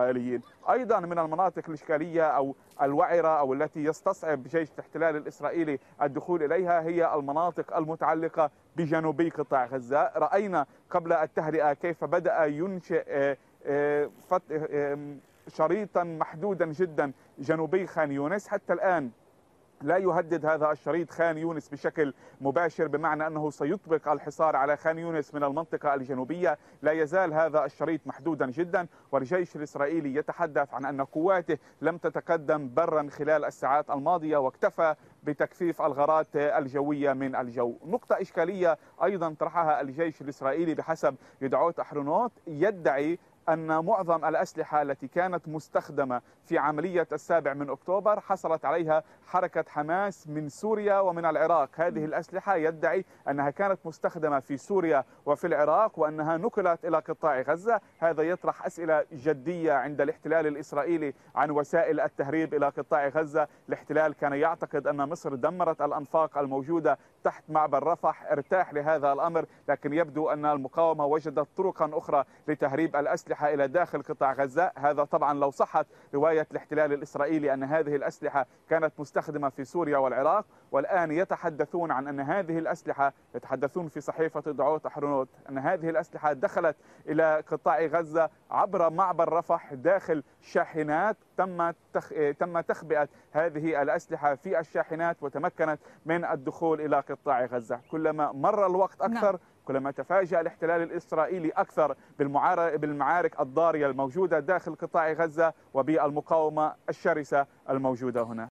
الإسرائيليين أيضا من المناطق الإشكالية أو الوعرة أو التي يستصعب جيش الاحتلال الإسرائيلي الدخول إليها هي المناطق المتعلقة بجنوبي قطاع غزة رأينا قبل التهرئة كيف بدأ ينشئ آه، آه، آه، شريطا محدودا جدا جنوبي خان يونس حتى الآن لا يهدد هذا الشريط خان يونس بشكل مباشر بمعنى أنه سيطبق الحصار على خان يونس من المنطقة الجنوبية لا يزال هذا الشريط محدودا جدا والجيش الإسرائيلي يتحدث عن أن قواته لم تتقدم برا خلال الساعات الماضية واكتفى بتكثيف الغارات الجوية من الجو نقطة إشكالية أيضا طرحها الجيش الإسرائيلي بحسب يدعوت أحرونوت يدعي أن معظم الأسلحة التي كانت مستخدمة في عملية السابع من أكتوبر حصلت عليها حركة حماس من سوريا ومن العراق هذه الأسلحة يدعي أنها كانت مستخدمة في سوريا وفي العراق وأنها نقلت إلى قطاع غزة هذا يطرح أسئلة جدية عند الاحتلال الإسرائيلي عن وسائل التهريب إلى قطاع غزة الاحتلال كان يعتقد أن مصر دمرت الأنفاق الموجودة تحت معبر رفح ارتاح لهذا الأمر لكن يبدو أن المقاومة وجدت طرقا أخرى لتهريب الأسلحة أسلحة إلى داخل قطاع غزة هذا طبعا لو صحت رواية الاحتلال الإسرائيلي أن هذه الأسلحة كانت مستخدمة في سوريا والعراق والآن يتحدثون عن أن هذه الأسلحة يتحدثون في صحيفة دعوت أحرنوت أن هذه الأسلحة دخلت إلى قطاع غزة عبر معبر رفح داخل شاحنات تم تخ... تم تخبئة هذه الأسلحة في الشاحنات وتمكنت من الدخول إلى قطاع غزة كلما مر الوقت نعم. أكثر نعم. كلما تفاجأ الاحتلال الإسرائيلي أكثر بالمعارك الضارية الموجودة داخل قطاع غزة وبالمقاومة الشرسة الموجودة هنا